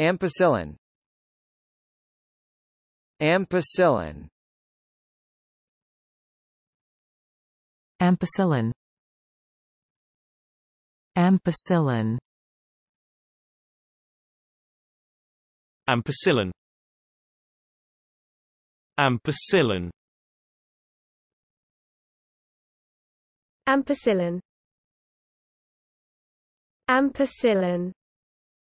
Ampicillin Ampicillin Ampicillin Ampicillin Ampicillin Ampicillin Ampicillin Ampicillin